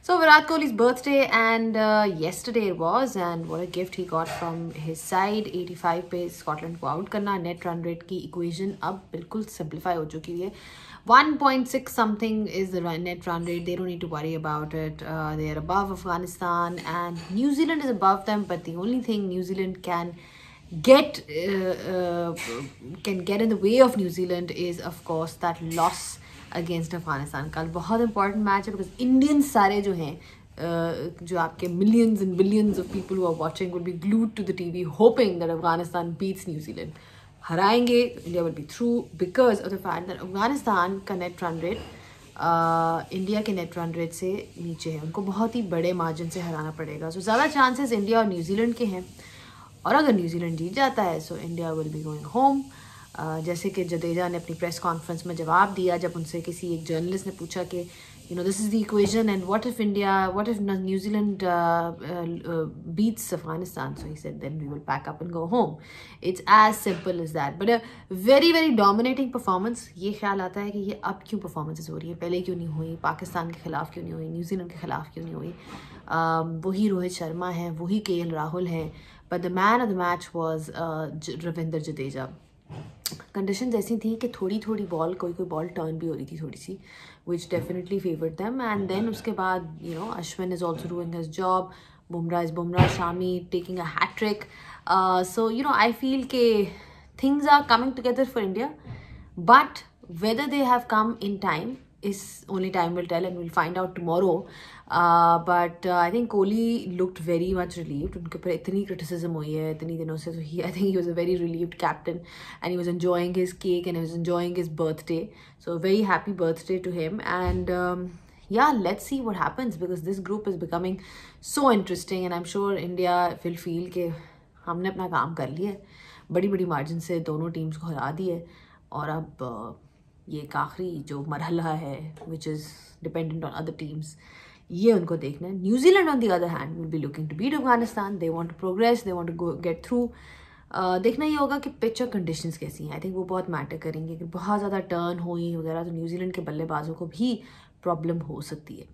So Virat Kohli's birthday and uh, yesterday it was and what a gift he got from his side 85 pace Scotland को out करना net run rate ki equation ab bilkul simplify ho चुकी है 1.6 something is the net run rate they don't need to worry about it uh, they are above Afghanistan and New Zealand is above them but the only thing New Zealand can get uh, uh can get in the way of New Zealand is of course that loss against Afghanistan कल बहुत important match है because Indian सारे जो हैं जो आपके millions and billions of people are watching will be glued to the T V hoping that Afghanistan beats New Zealand हराएंगे India will be through because of the fact that Afghanistan का net run rate India के net run rate से नीचे है उनको बहुत ही बड़े margin से हराना पड़ेगा सो so, ज़्यादा चांसेस इंडिया और न्यूजीलैंड के हैं और अगर न्यूजीलैंड जीत जाता है so India will be going home जैसे कि जडेजा ने अपनी प्रेस कॉन्फ्रेंस में जवाब दिया जब उनसे किसी एक जर्नलिस्ट ने पूछा कि you know this is the equation and what if India what if New Zealand beats Afghanistan so he said then we will pack up and go home it's as simple is that but a very very dominating ये ख्याल आता है कि ये अब क्यों performances हो रही है पहले क्यों नहीं हुई पाकिस्तान के खिलाफ क्यों नहीं हुई न्यूजीलैंड के खिलाफ क्यों नहीं हुई uh, वही रोहित शर्मा है वही के राहुल है but the man of the match was Ravinder Jadeja condition ऐसी थी कि थोड़ी थोड़ी बॉल कोई कोई बॉल टर्न भी हो रही थी थोड़ी सी which definitely favour them and then उसके बाद you know Ashwin is also doing his job Bumrah is Bumrah Shami taking a hattrick so you know I feel के things are coming together for India but whether they have come in time is only time will tell and we'll find out tomorrow uh, but uh, I think Kohli looked very much relieved unke par itni criticism hui hai itni दिनों se so he I think he was a very relieved captain and he was enjoying his cake and he was enjoying his birthday so very happy birthday to him and um, yeah let's see what happens because this group is becoming so interesting and I'm sure India will feel के हमने अपना काम कर लिया badi badi margin se dono teams ko hara diye aur ab uh, ये एक आखिरी जो मरहला है which is dependent on other teams ये उनको देखना है New Zealand on the other hand will be looking to beat Afghanistan they want to progress they want to get through देखना ये होगा कि पिच और कंडीशंस कैसी हैं आई थिंक वो बहुत मैटर करेंगे कि बहुत ज़्यादा टर्न हुई वगैरह तो न्यूजीलैंड के बल्लेबाजों को भी प्रॉब्लम हो सकती है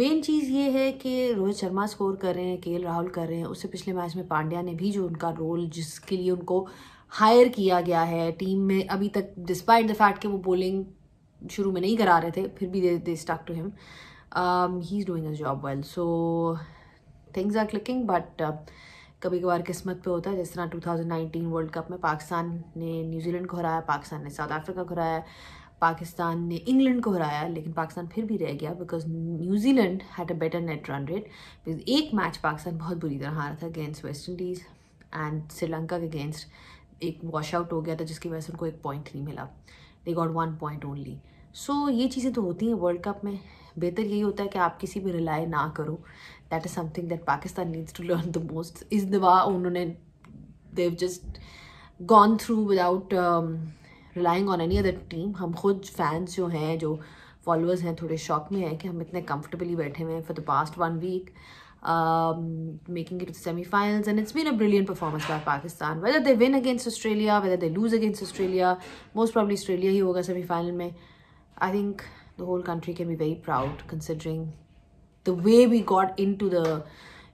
मेन चीज़ ये है कि रोहित शर्मा स्कोर कर रहे हैं के राहुल कर रहे हैं उससे पिछले मैच में पांड्या ने भी जो उनका रोल जिसके लिए उनको हायर किया गया है टीम में अभी तक डिस्पाइट द फैक्ट कि वो बॉलिंग शुरू में नहीं करा रहे थे फिर भी they they stuck to him he is doing a job well so things are clicking but कभी कभार किस्मत पे होता है जिस तरह 2019 वर्ल्ड कप में पाकिस्तान ने न्यूजीलैंड को हराया पाकिस्तान ने साउथ अफ्रीका को हराया पाकिस्तान ने इंग्लैंड को हराया लेकिन पाकिस्तान फिर भी रह गया because New Zealand had a better net run rate because एक मैच पाकिस्तान बहुत बुरी तरह हारा था against West Indies and Sri Lanka के अगेंस्ट एक वॉश आउट हो गया था जिसकी वजह से उनको एक पॉइंट नहीं मिला they got one point only so ये चीज़ें तो होती हैं वर्ल्ड कप में बेहतर यही होता है कि आप किसी भी रिलाई ना करो that is something that Pakistan needs to learn the most is दवा उन्होंने they've just gone through without relying on any other team हम खुद फैंस जो हैं जो फॉलोअर्स हैं थोड़े शौक में हैं कि हम इतने कंफर्टेबली बैठे हुए हैं for the past one week um, making it to the semi-finals and it's been a brilliant performance by Pakistan whether they win against Australia whether they lose against Australia most probably Australia hi the semi-final mein I think the whole country can be very proud considering the way we got into the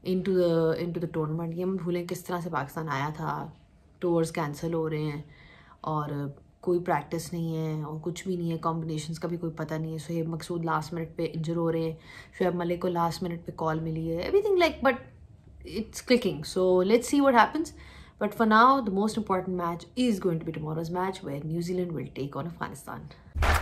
into the into the tournament ये हम भूलें किस तरह से पाकिस्तान आया tours cancel हो और कोई प्रैक्टिस नहीं है और कुछ भी नहीं है कॉम्बिनेशन का भी कोई पता नहीं है शुहेब मकसूद लास्ट मिनट पे इंजर हो रहे हैं शुएब मलिक को लास्ट मिनट पे कॉल मिली है everything like but it's clicking so let's see what happens but for now the most important match is going to be tomorrow's match where New Zealand will take on Afghanistan